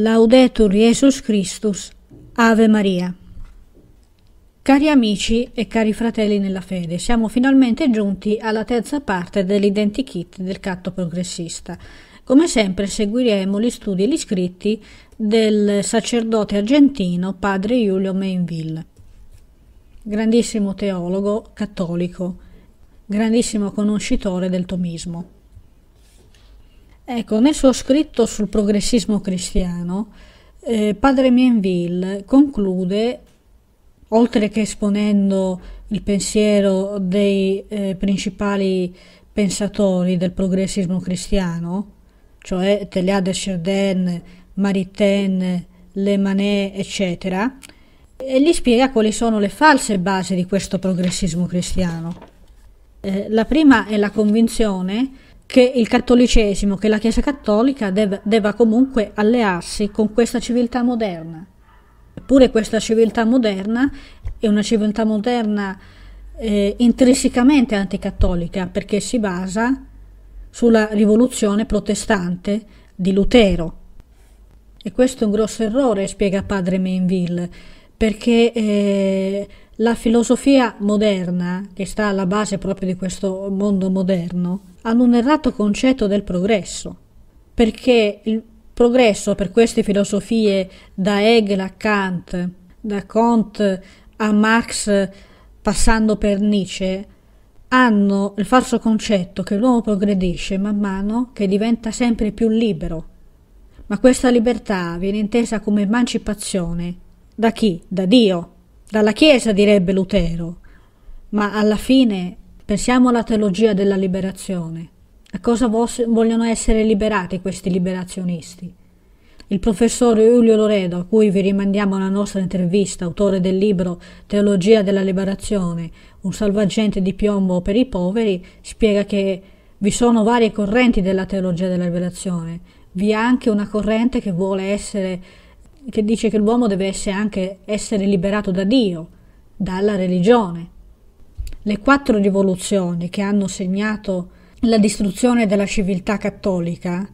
Laudetur Jesus Christus, Ave Maria. Cari amici e cari fratelli nella fede, siamo finalmente giunti alla terza parte dell'identikit del catto progressista. Come sempre seguiremo gli studi e gli scritti del sacerdote argentino padre Giulio Mainville, grandissimo teologo cattolico, grandissimo conoscitore del tomismo. Ecco, nel suo scritto sul progressismo cristiano, eh, padre Mienville conclude, oltre che esponendo il pensiero dei eh, principali pensatori del progressismo cristiano, cioè Teilhard Chardin, Maritain, Le Manet, eccetera, e gli spiega quali sono le false basi di questo progressismo cristiano. Eh, la prima è la convinzione che che il cattolicesimo, che la Chiesa cattolica deve, debba comunque allearsi con questa civiltà moderna. Eppure questa civiltà moderna è una civiltà moderna eh, intrinsecamente anticattolica perché si basa sulla rivoluzione protestante di Lutero. E questo è un grosso errore, spiega padre Mainville, perché eh, la filosofia moderna, che sta alla base proprio di questo mondo moderno, ad un errato concetto del progresso, perché il progresso per queste filosofie da Hegel a Kant, da Kant a Marx passando per Nietzsche, hanno il falso concetto che l'uomo progredisce man mano che diventa sempre più libero. Ma questa libertà viene intesa come emancipazione. Da chi? Da Dio. Dalla Chiesa direbbe Lutero. Ma alla fine Pensiamo alla teologia della liberazione. A cosa vogliono essere liberati questi liberazionisti? Il professore Giulio Loredo, a cui vi rimandiamo alla nostra intervista, autore del libro Teologia della liberazione, un salvagente di piombo per i poveri, spiega che vi sono varie correnti della teologia della liberazione. Vi è anche una corrente che vuole essere che dice che l'uomo deve essere anche essere liberato da Dio, dalla religione, le quattro rivoluzioni che hanno segnato la distruzione della civiltà cattolica,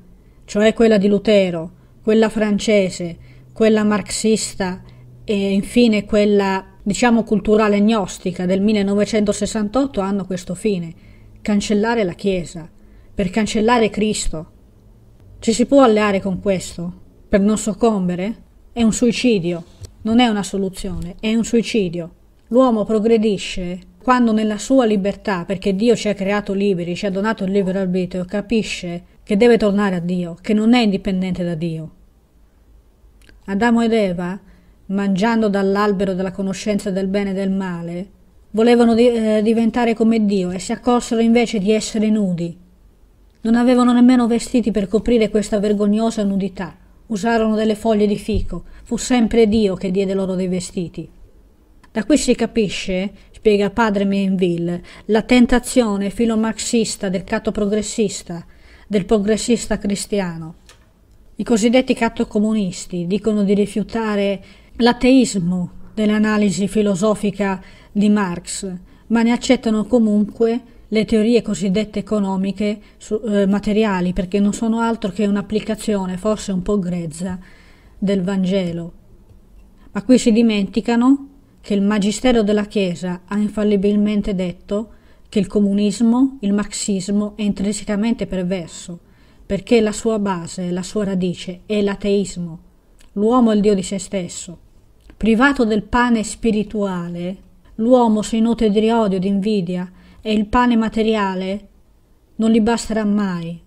cioè quella di Lutero, quella francese, quella marxista e infine quella diciamo culturale gnostica del 1968 hanno questo fine, cancellare la Chiesa, per cancellare Cristo. Ci si può alleare con questo per non soccombere? È un suicidio, non è una soluzione, è un suicidio. L'uomo progredisce quando nella sua libertà, perché Dio ci ha creato liberi, ci ha donato il libero arbitrio, capisce che deve tornare a Dio, che non è indipendente da Dio. Adamo ed Eva, mangiando dall'albero della conoscenza del bene e del male, volevano di eh, diventare come Dio e si accorsero invece di essere nudi. Non avevano nemmeno vestiti per coprire questa vergognosa nudità. Usarono delle foglie di fico. Fu sempre Dio che diede loro dei vestiti. Da qui si capisce spiega padre Mainville, la tentazione filomarxista del catto progressista, del progressista cristiano. I cosiddetti cattocomunisti dicono di rifiutare l'ateismo dell'analisi filosofica di Marx, ma ne accettano comunque le teorie cosiddette economiche su, eh, materiali perché non sono altro che un'applicazione forse un po' grezza del Vangelo. Ma qui si dimenticano che il magistero della Chiesa ha infallibilmente detto che il comunismo, il marxismo è intrinsecamente perverso, perché la sua base, la sua radice è l'ateismo. L'uomo è il Dio di se stesso. Privato del pane spirituale, l'uomo si nutre di odio, di invidia, e il pane materiale non gli basterà mai.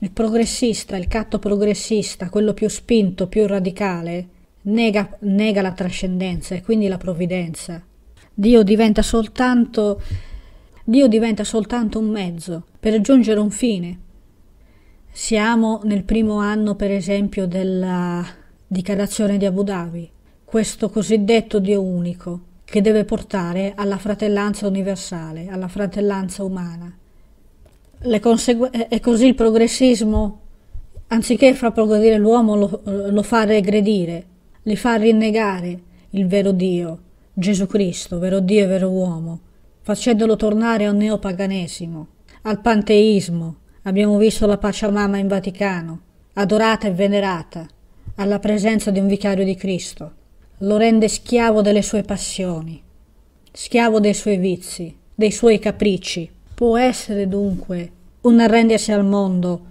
Il progressista, il catto progressista, quello più spinto, più radicale, nega, nega la trascendenza e quindi la provvidenza. Dio diventa soltanto Dio diventa soltanto un mezzo per raggiungere un fine. Siamo nel primo anno, per esempio, della dichiarazione di Abu Dhabi, questo cosiddetto Dio unico che deve portare alla fratellanza universale, alla fratellanza umana. Consegu- e così il progressismo, anziché far progredire l'uomo, lo, lo fa regredire, le fa rinnegare il vero Dio, Gesù Cristo, vero Dio e vero uomo, facendolo tornare al neopaganesimo, al panteismo. Abbiamo visto la Pachamama in Vaticano, adorata e venerata, alla presenza di un vicario di Cristo. Lo rende schiavo delle sue passioni, schiavo dei suoi vizi, dei suoi capricci. Può essere dunque un arrendersi al mondo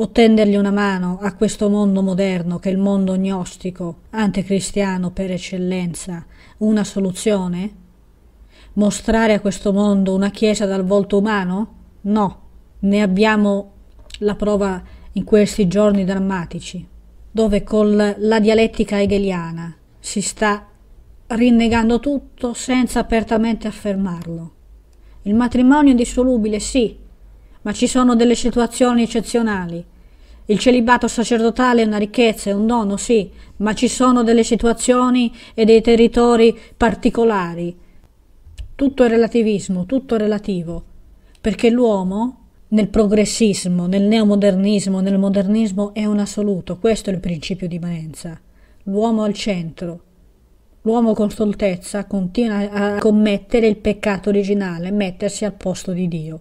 o tendergli una mano a questo mondo moderno che è il mondo gnostico, anticristiano per eccellenza, una soluzione? Mostrare a questo mondo una chiesa dal volto umano? No, ne abbiamo la prova in questi giorni drammatici, dove con la dialettica hegeliana si sta rinnegando tutto senza apertamente affermarlo. Il matrimonio è dissolubile, sì, ma ci sono delle situazioni eccezionali. Il celibato sacerdotale è una ricchezza, è un dono, sì, ma ci sono delle situazioni e dei territori particolari. Tutto è relativismo, tutto è relativo, perché l'uomo nel progressismo, nel neomodernismo, nel modernismo è un assoluto, questo è il principio di Manenza. L'uomo al centro. L'uomo con stoltezza continua a commettere il peccato originale, mettersi al posto di Dio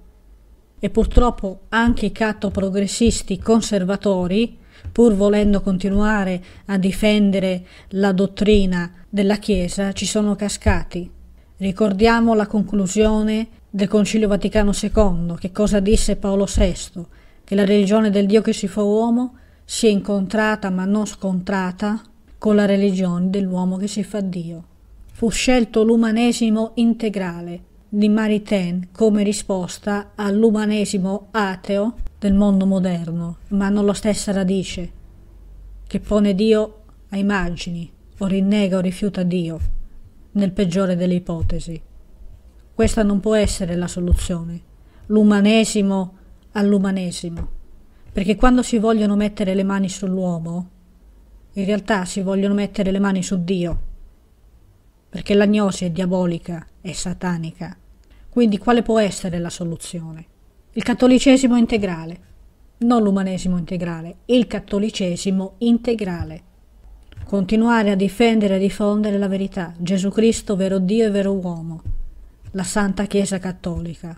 e purtroppo anche i catto progressisti conservatori, pur volendo continuare a difendere la dottrina della Chiesa, ci sono cascati. Ricordiamo la conclusione del Concilio Vaticano II, che cosa disse Paolo VI, che la religione del Dio che si fa uomo si è incontrata ma non scontrata con la religione dell'uomo che si fa Dio. Fu scelto l'umanesimo integrale, di Maritain come risposta all'umanesimo ateo del mondo moderno, ma non la stessa radice, che pone Dio a immagini o rinnega o rifiuta Dio, nel peggiore delle ipotesi. Questa non può essere la soluzione, l'umanesimo all'umanesimo, perché quando si vogliono mettere le mani sull'uomo, in realtà si vogliono mettere le mani su Dio perché la l'agnosi è diabolica e satanica. Quindi quale può essere la soluzione? Il cattolicesimo integrale, non l'umanesimo integrale, il cattolicesimo integrale. Continuare a difendere e diffondere la verità, Gesù Cristo, vero Dio e vero uomo, la Santa Chiesa Cattolica.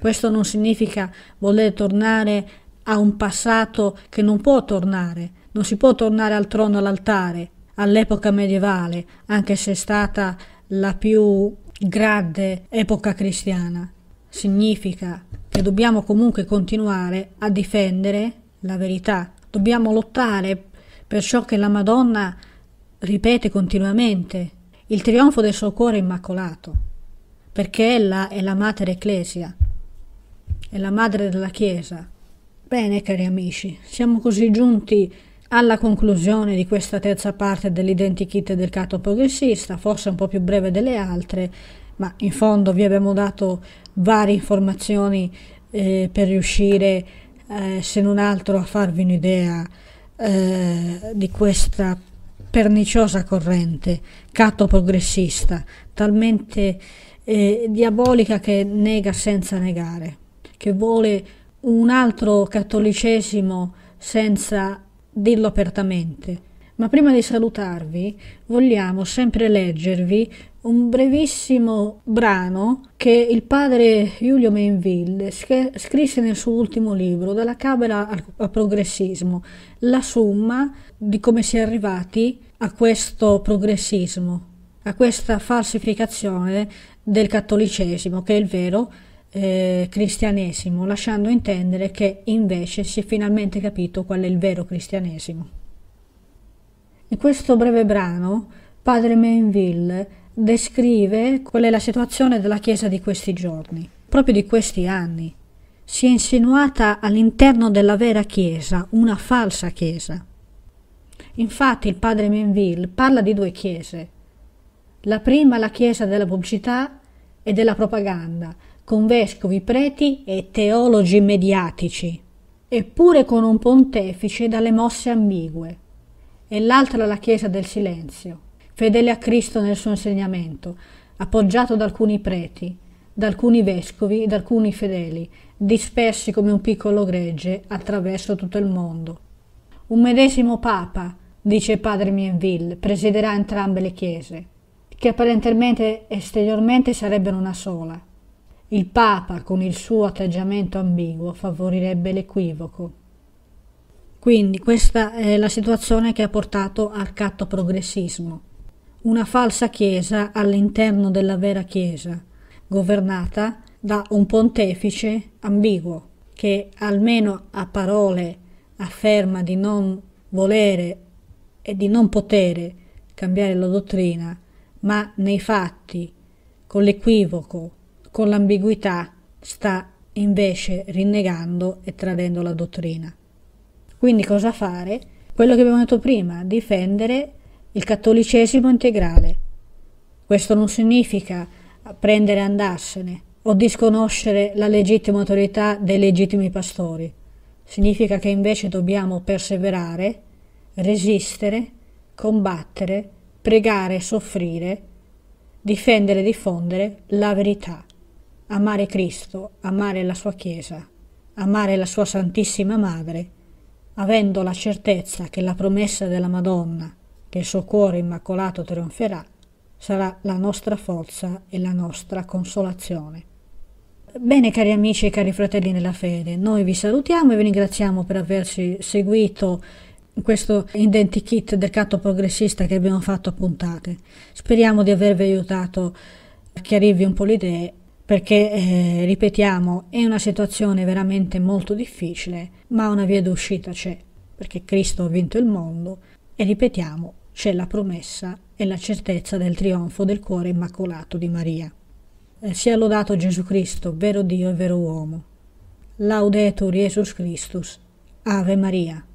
Questo non significa voler tornare a un passato che non può tornare, non si può tornare al trono, all'altare, all'epoca medievale, anche se è stata la più grande epoca cristiana. Significa che dobbiamo comunque continuare a difendere la verità, dobbiamo lottare per ciò che la Madonna ripete continuamente, il trionfo del suo cuore immacolato, perché ella è la madre ecclesia, è la madre della Chiesa. Bene, cari amici, siamo così giunti alla conclusione di questa terza parte dell'identikit del cato progressista, forse un po' più breve delle altre, ma in fondo vi abbiamo dato varie informazioni eh, per riuscire, eh, se non altro, a farvi un'idea eh, di questa perniciosa corrente cato progressista, talmente eh, diabolica che nega senza negare, che vuole un altro cattolicesimo senza dillo apertamente. Ma prima di salutarvi, vogliamo sempre leggervi un brevissimo brano che il padre Giulio Mainville scrisse nel suo ultimo libro, Dalla Cabera al Progressismo, la somma di come si è arrivati a questo progressismo, a questa falsificazione del cattolicesimo, che è il vero eh, cristianesimo, lasciando intendere che invece si è finalmente capito qual è il vero cristianesimo. In questo breve brano, padre Mainville descrive qual è la situazione della Chiesa di questi giorni, proprio di questi anni. Si è insinuata all'interno della vera Chiesa una falsa Chiesa. Infatti il padre Menville parla di due Chiese. La prima la Chiesa della pubblicità e della propaganda, con vescovi, preti e teologi mediatici, eppure con un pontefice dalle mosse ambigue, e l'altra la Chiesa del Silenzio, fedele a Cristo nel suo insegnamento, appoggiato da alcuni preti, da alcuni vescovi e da alcuni fedeli, dispersi come un piccolo gregge attraverso tutto il mondo. Un medesimo Papa, dice padre Mienville, presiderà entrambe le chiese, che apparentemente e esteriormente sarebbero una sola. Il Papa, con il suo atteggiamento ambiguo, favorirebbe l'equivoco. Quindi questa è la situazione che ha portato al catto progressismo, una falsa Chiesa all'interno della vera Chiesa, governata da un pontefice ambiguo, che almeno a parole afferma di non volere e di non potere cambiare la dottrina, ma nei fatti, con l'equivoco con l'ambiguità sta invece rinnegando e tradendo la dottrina. Quindi cosa fare? Quello che abbiamo detto prima, difendere il cattolicesimo integrale. Questo non significa prendere e andarsene o disconoscere la legittima autorità dei legittimi pastori. Significa che invece dobbiamo perseverare, resistere, combattere, pregare, soffrire, difendere e diffondere la verità amare Cristo, amare la sua Chiesa, amare la sua Santissima Madre, avendo la certezza che la promessa della Madonna, che il suo cuore immacolato trionferà, sarà la nostra forza e la nostra consolazione. Bene cari amici e cari fratelli nella fede, noi vi salutiamo e vi ringraziamo per averci seguito questo identikit del canto progressista che abbiamo fatto a puntate. Speriamo di avervi aiutato a chiarirvi un po' le idee perché, eh, ripetiamo, è una situazione veramente molto difficile, ma una via d'uscita c'è, perché Cristo ha vinto il mondo e, ripetiamo, c'è la promessa e la certezza del trionfo del cuore immacolato di Maria. Eh, sia lodato Gesù Cristo, vero Dio e vero uomo. Laudetur Jesus Christus. Ave Maria.